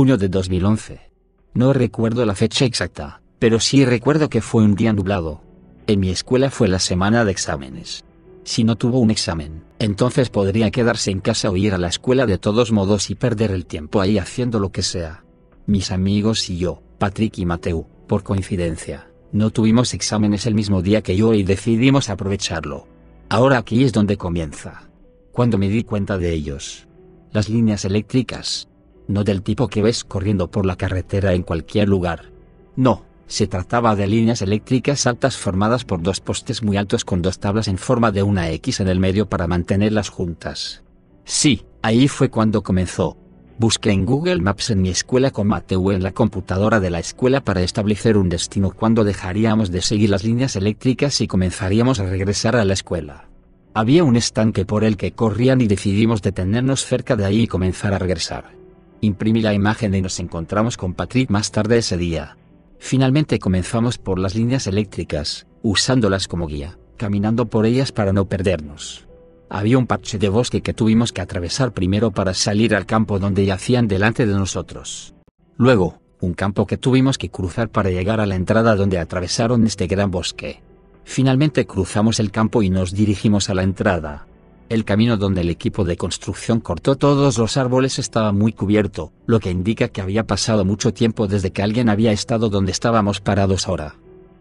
junio de 2011. No recuerdo la fecha exacta, pero sí recuerdo que fue un día nublado. En mi escuela fue la semana de exámenes. Si no tuvo un examen, entonces podría quedarse en casa o ir a la escuela de todos modos y perder el tiempo ahí haciendo lo que sea. Mis amigos y yo, Patrick y Mateo, por coincidencia, no tuvimos exámenes el mismo día que yo y decidimos aprovecharlo. Ahora aquí es donde comienza. Cuando me di cuenta de ellos. Las líneas eléctricas, no del tipo que ves corriendo por la carretera en cualquier lugar. No, se trataba de líneas eléctricas altas formadas por dos postes muy altos con dos tablas en forma de una X en el medio para mantenerlas juntas. Sí, ahí fue cuando comenzó. Busqué en Google Maps en mi escuela con Mateo en la computadora de la escuela para establecer un destino cuando dejaríamos de seguir las líneas eléctricas y comenzaríamos a regresar a la escuela. Había un estanque por el que corrían y decidimos detenernos cerca de ahí y comenzar a regresar. Imprimí la imagen y nos encontramos con Patrick más tarde ese día. Finalmente comenzamos por las líneas eléctricas, usándolas como guía, caminando por ellas para no perdernos. Había un parche de bosque que tuvimos que atravesar primero para salir al campo donde yacían delante de nosotros. Luego, un campo que tuvimos que cruzar para llegar a la entrada donde atravesaron este gran bosque. Finalmente cruzamos el campo y nos dirigimos a la entrada. El camino donde el equipo de construcción cortó todos los árboles estaba muy cubierto, lo que indica que había pasado mucho tiempo desde que alguien había estado donde estábamos parados ahora.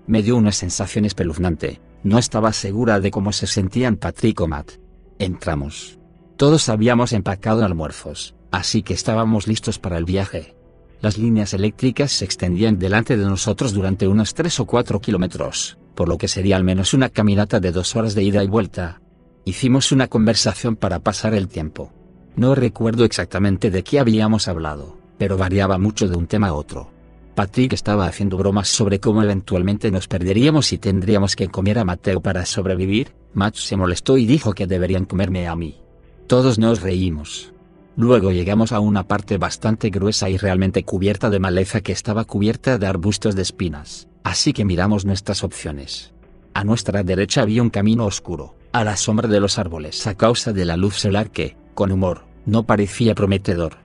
Me dio una sensación espeluznante. No estaba segura de cómo se sentían Patrick o Matt. Entramos. Todos habíamos empacado almuerzos, así que estábamos listos para el viaje las líneas eléctricas se extendían delante de nosotros durante unos 3 o 4 kilómetros, por lo que sería al menos una caminata de dos horas de ida y vuelta, Hicimos una conversación para pasar el tiempo. No recuerdo exactamente de qué habíamos hablado, pero variaba mucho de un tema a otro. Patrick estaba haciendo bromas sobre cómo eventualmente nos perderíamos y tendríamos que comer a Mateo para sobrevivir, Matt se molestó y dijo que deberían comerme a mí. Todos nos reímos. Luego llegamos a una parte bastante gruesa y realmente cubierta de maleza que estaba cubierta de arbustos de espinas, así que miramos nuestras opciones. A nuestra derecha había un camino oscuro a la sombra de los árboles a causa de la luz solar que, con humor, no parecía prometedor.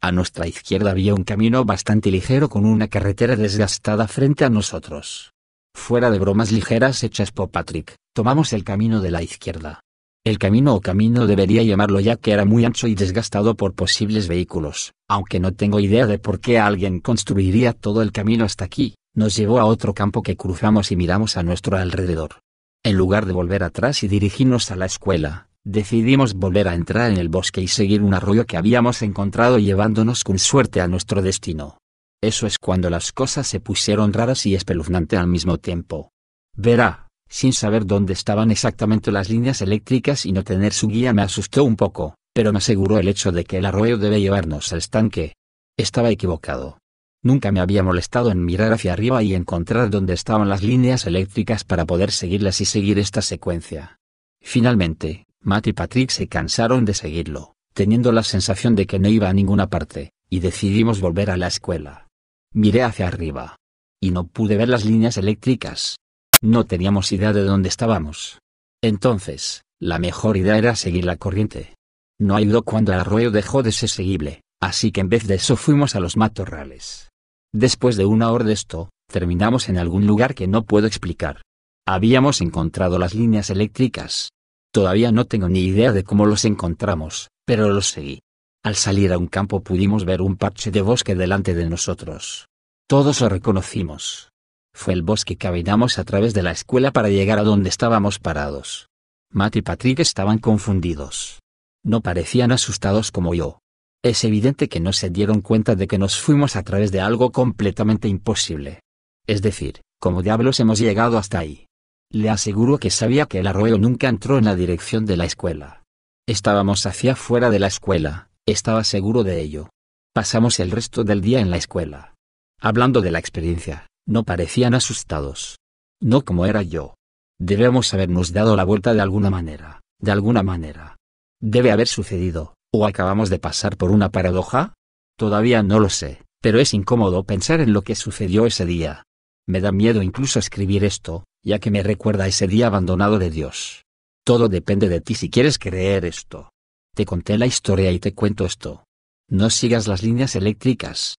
A nuestra izquierda había un camino bastante ligero con una carretera desgastada frente a nosotros. Fuera de bromas ligeras hechas por Patrick, tomamos el camino de la izquierda. El camino o camino debería llamarlo ya que era muy ancho y desgastado por posibles vehículos, aunque no tengo idea de por qué alguien construiría todo el camino hasta aquí, nos llevó a otro campo que cruzamos y miramos a nuestro alrededor. En lugar de volver atrás y dirigirnos a la escuela, decidimos volver a entrar en el bosque y seguir un arroyo que habíamos encontrado llevándonos con suerte a nuestro destino. Eso es cuando las cosas se pusieron raras y espeluznante al mismo tiempo. Verá, sin saber dónde estaban exactamente las líneas eléctricas y no tener su guía me asustó un poco, pero me aseguró el hecho de que el arroyo debe llevarnos al estanque. Estaba equivocado. Nunca me había molestado en mirar hacia arriba y encontrar dónde estaban las líneas eléctricas para poder seguirlas y seguir esta secuencia. Finalmente, Matt y Patrick se cansaron de seguirlo, teniendo la sensación de que no iba a ninguna parte, y decidimos volver a la escuela. Miré hacia arriba. Y no pude ver las líneas eléctricas. No teníamos idea de dónde estábamos. Entonces, la mejor idea era seguir la corriente. No ayudó cuando el arroyo dejó de ser seguible, así que en vez de eso fuimos a los matorrales. Después de una hora de esto, terminamos en algún lugar que no puedo explicar. Habíamos encontrado las líneas eléctricas. Todavía no tengo ni idea de cómo los encontramos, pero los seguí. Al salir a un campo pudimos ver un parche de bosque delante de nosotros. Todos lo reconocimos. Fue el bosque que caminamos a través de la escuela para llegar a donde estábamos parados. Matt y Patrick estaban confundidos. No parecían asustados como yo. Es evidente que no se dieron cuenta de que nos fuimos a través de algo completamente imposible. Es decir, como diablos hemos llegado hasta ahí? Le aseguro que sabía que el arroyo nunca entró en la dirección de la escuela. Estábamos hacia fuera de la escuela, estaba seguro de ello. Pasamos el resto del día en la escuela. Hablando de la experiencia, no parecían asustados. No como era yo. Debemos habernos dado la vuelta de alguna manera, de alguna manera. Debe haber sucedido, ¿O acabamos de pasar por una paradoja? Todavía no lo sé, pero es incómodo pensar en lo que sucedió ese día. Me da miedo incluso escribir esto, ya que me recuerda ese día abandonado de Dios. Todo depende de ti si quieres creer esto. Te conté la historia y te cuento esto. No sigas las líneas eléctricas,